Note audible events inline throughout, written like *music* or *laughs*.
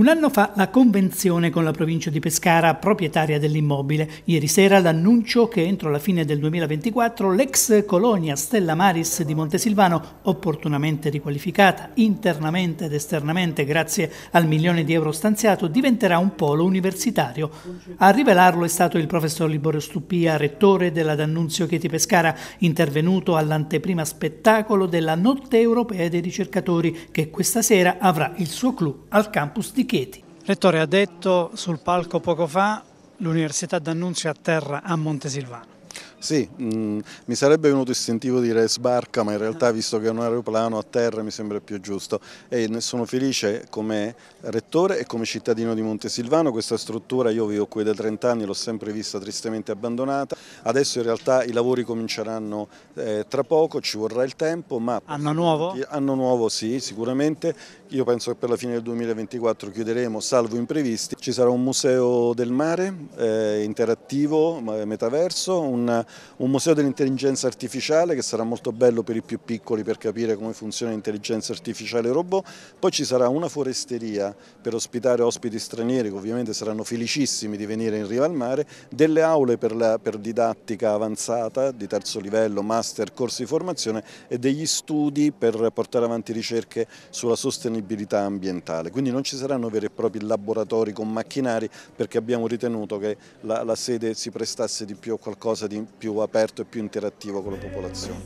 Un anno fa la convenzione con la provincia di Pescara, proprietaria dell'immobile. Ieri sera l'annuncio che entro la fine del 2024 l'ex colonia Stella Maris di Montesilvano, opportunamente riqualificata internamente ed esternamente grazie al milione di euro stanziato, diventerà un polo universitario. A rivelarlo è stato il professor Liborio Stupia, rettore della D'Annunzio Chieti Pescara, intervenuto all'anteprima spettacolo della Notte Europea dei Ricercatori, che questa sera avrà il suo clou al campus di Righeti. Rettore ha detto sul palco poco fa l'Università d'Annunzio a terra a Montesilvano. Sì, mh, mm, mi sarebbe venuto istintivo dire sbarca, ma in realtà visto che è un aeroplano a terra mi sembra più giusto e ne sono felice come rettore e come cittadino di Montesilvano, questa struttura io vivo qui da 30 anni, l'ho sempre vista tristemente abbandonata, adesso in realtà i lavori cominceranno eh, tra poco, ci vorrà il tempo, ma... Anno nuovo? Anno nuovo sì, sicuramente, io penso che per la fine del 2024 chiuderemo, salvo imprevisti, ci sarà un museo del mare eh, interattivo, metaverso, un un museo dell'intelligenza artificiale che sarà molto bello per i più piccoli per capire come funziona l'intelligenza artificiale e robot, poi ci sarà una foresteria per ospitare ospiti stranieri che ovviamente saranno felicissimi di venire in riva al mare, delle aule per, la, per didattica avanzata di terzo livello, master, corsi di formazione e degli studi per portare avanti ricerche sulla sostenibilità ambientale. Quindi non ci saranno veri e propri laboratori con macchinari perché abbiamo ritenuto che la, la sede si prestasse di più a qualcosa di più aperto e più interattivo con la popolazione.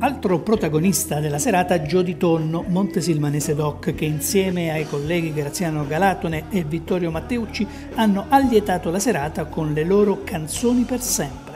Altro protagonista della serata Gio Di Tonno, Montesilmanese Doc, che insieme ai colleghi Graziano Galatone e Vittorio Matteucci hanno allietato la serata con le loro canzoni per sempre.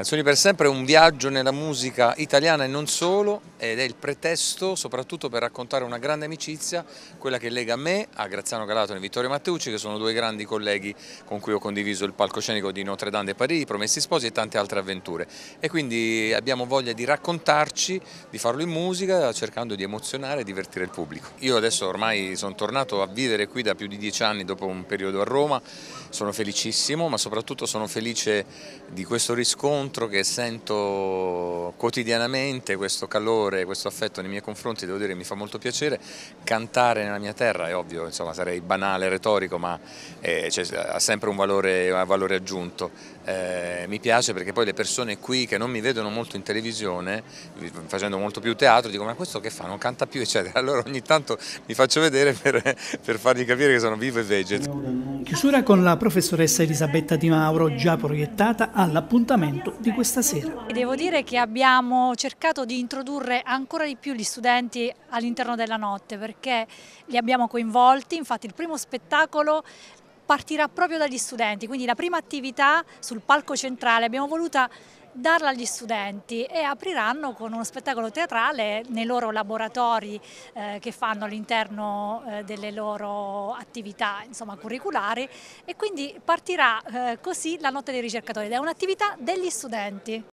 Canzoni per sempre è un viaggio nella musica italiana e non solo ed è il pretesto soprattutto per raccontare una grande amicizia, quella che lega me a Graziano Galato e Vittorio Matteucci che sono due grandi colleghi con cui ho condiviso il palcoscenico di Notre Dame de Parigi, Promessi Sposi e tante altre avventure e quindi abbiamo voglia di raccontarci, di farlo in musica cercando di emozionare e divertire il pubblico. Io adesso ormai sono tornato a vivere qui da più di dieci anni dopo un periodo a Roma, sono felicissimo ma soprattutto sono felice di questo riscontro riscontro che sento quotidianamente, questo calore, questo affetto nei miei confronti, devo dire mi fa molto piacere, cantare nella mia terra è ovvio, insomma sarei banale, retorico, ma eh, cioè, ha sempre un valore, un valore aggiunto. Eh, mi piace perché poi le persone qui che non mi vedono molto in televisione, facendo molto più teatro, dicono ma questo che fa, non canta più eccetera, *laughs* allora ogni tanto mi faccio vedere per, per fargli capire che sono vivo e vegeto. Chiusura con la professoressa Elisabetta Di Mauro, già proiettata all'appuntamento di questa sera. Devo dire che abbiamo cercato di introdurre ancora di più gli studenti all'interno della notte perché li abbiamo coinvolti, infatti il primo spettacolo partirà proprio dagli studenti, quindi la prima attività sul palco centrale abbiamo voluta darla agli studenti e apriranno con uno spettacolo teatrale nei loro laboratori eh, che fanno all'interno eh, delle loro attività insomma, curriculari e quindi partirà eh, così la notte dei ricercatori ed è un'attività degli studenti.